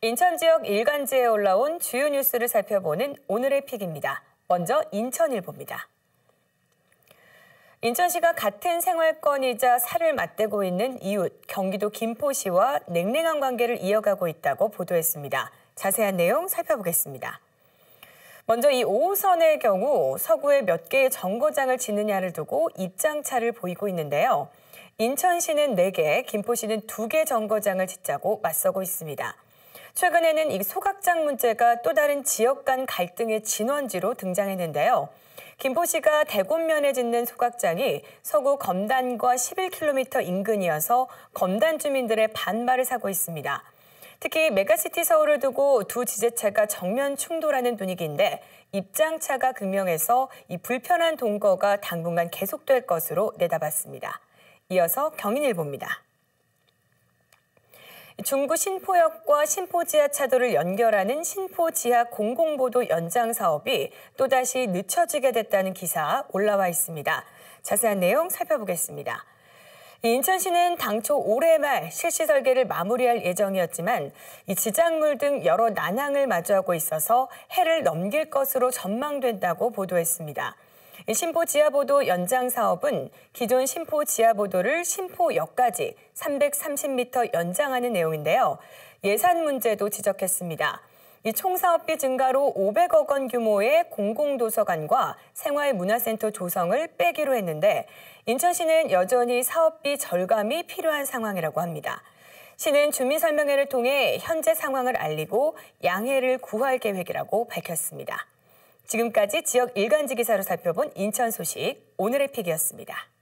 인천 지역 일간지에 올라온 주요 뉴스를 살펴보는 오늘의 픽입니다. 먼저 인천일보입니다. 인천시가 같은 생활권이자 살을 맞대고 있는 이웃 경기도 김포시와 냉랭한 관계를 이어가고 있다고 보도했습니다. 자세한 내용 살펴보겠습니다. 먼저 이 5호선의 경우 서구에 몇 개의 정거장을 짓느냐를 두고 입장차를 보이고 있는데요. 인천시는 4개, 김포시는 2개 정거장을 짓자고 맞서고 있습니다. 최근에는 이 소각장 문제가 또 다른 지역 간 갈등의 진원지로 등장했는데요. 김포시가 대곤면에 짓는 소각장이 서구 검단과 11km 인근이어서 검단 주민들의 반발을 사고 있습니다. 특히 메가시티 서울을 두고 두 지자체가 정면 충돌하는 분위기인데 입장차가 극명해서 이 불편한 동거가 당분간 계속될 것으로 내다봤습니다. 이어서 경인일보입니다. 중구 신포역과 신포지하 차도를 연결하는 신포지하 공공보도 연장 사업이 또다시 늦춰지게 됐다는 기사 올라와 있습니다. 자세한 내용 살펴보겠습니다. 인천시는 당초 올해 말 실시 설계를 마무리할 예정이었지만 이 지장물 등 여러 난항을 마주하고 있어서 해를 넘길 것으로 전망된다고 보도했습니다. 심포 지하보도 연장 사업은 기존 심포 지하보도를 심포역까지 330m 연장하는 내용인데요. 예산 문제도 지적했습니다. 이 총사업비 증가로 500억 원 규모의 공공도서관과 생활문화센터 조성을 빼기로 했는데 인천시는 여전히 사업비 절감이 필요한 상황이라고 합니다. 시는 주민설명회를 통해 현재 상황을 알리고 양해를 구할 계획이라고 밝혔습니다. 지금까지 지역 일간지 기사로 살펴본 인천 소식 오늘의 픽이었습니다.